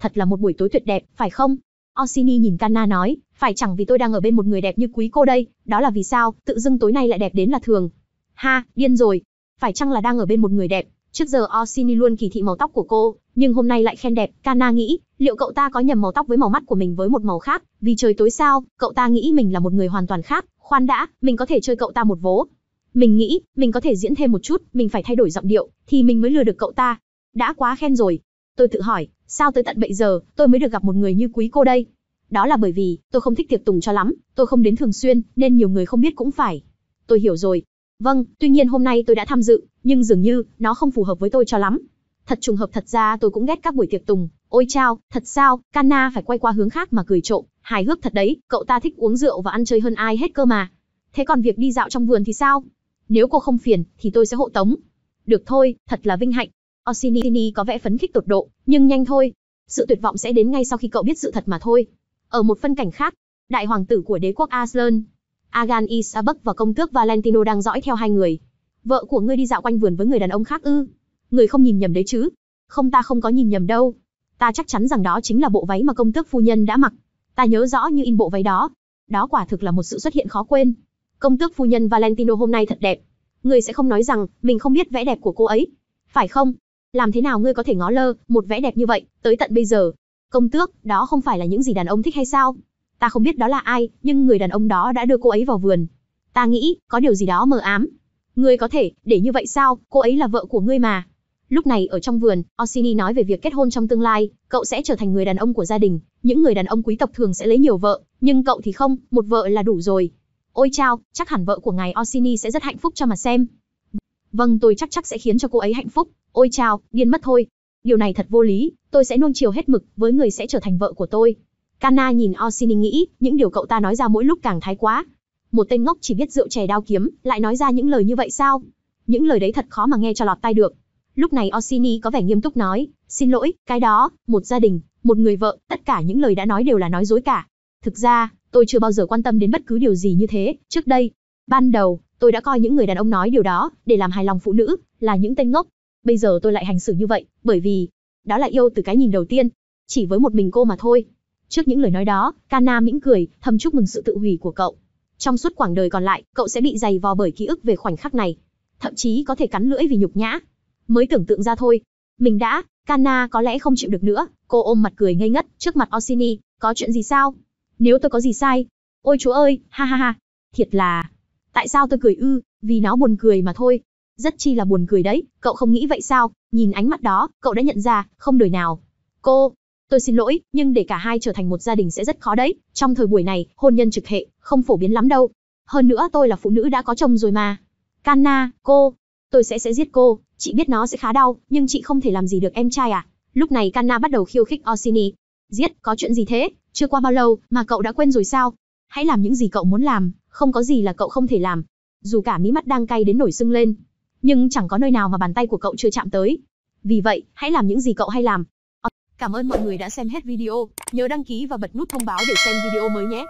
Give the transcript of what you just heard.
thật là một buổi tối tuyệt đẹp, phải không? Orsini nhìn Canna nói, phải chẳng vì tôi đang ở bên một người đẹp như quý cô đây, đó là vì sao, tự dưng tối nay lại đẹp đến là thường. Ha, điên rồi. Phải chăng là đang ở bên một người đẹp? Trước giờ Orsini luôn kỳ thị màu tóc của cô, nhưng hôm nay lại khen đẹp, Kana nghĩ, liệu cậu ta có nhầm màu tóc với màu mắt của mình với một màu khác, vì trời tối sao, cậu ta nghĩ mình là một người hoàn toàn khác, khoan đã, mình có thể chơi cậu ta một vố. Mình nghĩ, mình có thể diễn thêm một chút, mình phải thay đổi giọng điệu, thì mình mới lừa được cậu ta. Đã quá khen rồi, tôi tự hỏi, sao tới tận bây giờ, tôi mới được gặp một người như quý cô đây? Đó là bởi vì, tôi không thích tiệc tùng cho lắm, tôi không đến thường xuyên, nên nhiều người không biết cũng phải. Tôi hiểu rồi. Vâng, tuy nhiên hôm nay tôi đã tham dự, nhưng dường như, nó không phù hợp với tôi cho lắm. Thật trùng hợp thật ra tôi cũng ghét các buổi tiệc tùng. Ôi chao, thật sao, Canna phải quay qua hướng khác mà cười trộm. Hài hước thật đấy, cậu ta thích uống rượu và ăn chơi hơn ai hết cơ mà. Thế còn việc đi dạo trong vườn thì sao? Nếu cô không phiền, thì tôi sẽ hộ tống. Được thôi, thật là vinh hạnh, Orsini có vẻ phấn khích tột độ, nhưng nhanh thôi. Sự tuyệt vọng sẽ đến ngay sau khi cậu biết sự thật mà thôi. Ở một phân cảnh khác, đại hoàng tử của đế quốc Aslan, Agan Isabek và công tước Valentino đang dõi theo hai người. Vợ của ngươi đi dạo quanh vườn với người đàn ông khác ư? Người không nhìn nhầm đấy chứ? Không ta không có nhìn nhầm đâu. Ta chắc chắn rằng đó chính là bộ váy mà công tước phu nhân đã mặc. Ta nhớ rõ như in bộ váy đó. Đó quả thực là một sự xuất hiện khó quên. Công tước phu nhân Valentino hôm nay thật đẹp. Người sẽ không nói rằng mình không biết vẻ đẹp của cô ấy, phải không? làm thế nào ngươi có thể ngó lơ một vẽ đẹp như vậy tới tận bây giờ công tước đó không phải là những gì đàn ông thích hay sao ta không biết đó là ai nhưng người đàn ông đó đã đưa cô ấy vào vườn ta nghĩ có điều gì đó mờ ám ngươi có thể để như vậy sao cô ấy là vợ của ngươi mà lúc này ở trong vườn orsini nói về việc kết hôn trong tương lai cậu sẽ trở thành người đàn ông của gia đình những người đàn ông quý tộc thường sẽ lấy nhiều vợ nhưng cậu thì không một vợ là đủ rồi ôi chao chắc hẳn vợ của ngài orsini sẽ rất hạnh phúc cho mà xem Vâng, tôi chắc chắc sẽ khiến cho cô ấy hạnh phúc. Ôi chao, điên mất thôi. Điều này thật vô lý, tôi sẽ nuông chiều hết mực, với người sẽ trở thành vợ của tôi. Kana nhìn Orsini nghĩ, những điều cậu ta nói ra mỗi lúc càng thái quá. Một tên ngốc chỉ biết rượu chè đao kiếm, lại nói ra những lời như vậy sao? Những lời đấy thật khó mà nghe cho lọt tai được. Lúc này Orsini có vẻ nghiêm túc nói, xin lỗi, cái đó, một gia đình, một người vợ, tất cả những lời đã nói đều là nói dối cả. Thực ra, tôi chưa bao giờ quan tâm đến bất cứ điều gì như thế, trước đây. Ban đầu, tôi đã coi những người đàn ông nói điều đó để làm hài lòng phụ nữ là những tên ngốc. Bây giờ tôi lại hành xử như vậy, bởi vì đó là yêu từ cái nhìn đầu tiên, chỉ với một mình cô mà thôi. Trước những lời nói đó, Kana mỉm cười, thầm chúc mừng sự tự hủy của cậu. Trong suốt quãng đời còn lại, cậu sẽ bị dày vò bởi ký ức về khoảnh khắc này, thậm chí có thể cắn lưỡi vì nhục nhã. Mới tưởng tượng ra thôi, mình đã, Kana có lẽ không chịu được nữa, cô ôm mặt cười ngây ngất trước mặt Orsini, có chuyện gì sao? Nếu tôi có gì sai? Ôi chúa ơi, ha ha ha, thiệt là, Tại sao tôi cười ư? Vì nó buồn cười mà thôi. Rất chi là buồn cười đấy, cậu không nghĩ vậy sao? Nhìn ánh mắt đó, cậu đã nhận ra, không đời nào. Cô, tôi xin lỗi, nhưng để cả hai trở thành một gia đình sẽ rất khó đấy. Trong thời buổi này, hôn nhân trực hệ, không phổ biến lắm đâu. Hơn nữa tôi là phụ nữ đã có chồng rồi mà. Canna, cô, tôi sẽ sẽ giết cô, chị biết nó sẽ khá đau, nhưng chị không thể làm gì được em trai à? Lúc này Canna bắt đầu khiêu khích Orsini. Giết, có chuyện gì thế? Chưa qua bao lâu, mà cậu đã quên rồi sao? hãy làm những gì cậu muốn làm, không có gì là cậu không thể làm. Dù cả mí mắt đang cay đến nổi sưng lên, nhưng chẳng có nơi nào mà bàn tay của cậu chưa chạm tới. Vì vậy, hãy làm những gì cậu hay làm. Cảm ơn mọi người đã xem hết video, nhớ đăng ký và bật nút thông báo để xem video mới nhé.